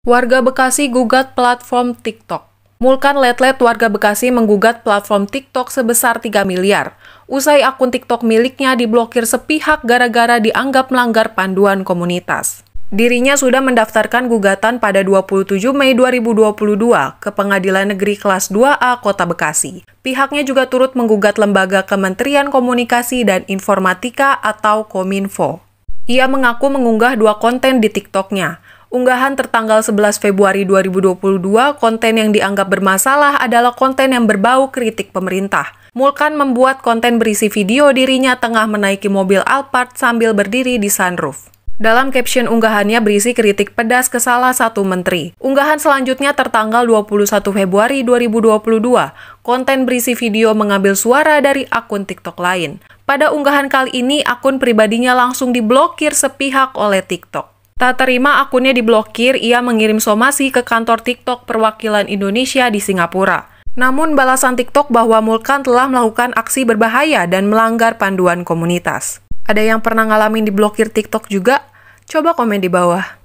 Warga Bekasi gugat platform TikTok. Mulkan Letlet warga Bekasi menggugat platform TikTok sebesar 3 miliar. Usai akun TikTok miliknya diblokir sepihak gara-gara dianggap melanggar panduan komunitas. Dirinya sudah mendaftarkan gugatan pada 27 Mei 2022 ke Pengadilan Negeri Kelas 2A Kota Bekasi. Pihaknya juga turut menggugat Lembaga Kementerian Komunikasi dan Informatika atau Kominfo. Ia mengaku mengunggah dua konten di TikToknya, Unggahan tertanggal 11 Februari 2022, konten yang dianggap bermasalah adalah konten yang berbau kritik pemerintah. Mulkan membuat konten berisi video dirinya tengah menaiki mobil Alphard sambil berdiri di sunroof. Dalam caption unggahannya berisi kritik pedas ke salah satu menteri. Unggahan selanjutnya tertanggal 21 Februari 2022. Konten berisi video mengambil suara dari akun TikTok lain. Pada unggahan kali ini, akun pribadinya langsung diblokir sepihak oleh TikTok. Tak terima akunnya diblokir, ia mengirim somasi ke kantor TikTok perwakilan Indonesia di Singapura. Namun balasan TikTok bahwa Mulkan telah melakukan aksi berbahaya dan melanggar panduan komunitas. Ada yang pernah ngalamin diblokir TikTok juga? Coba komen di bawah.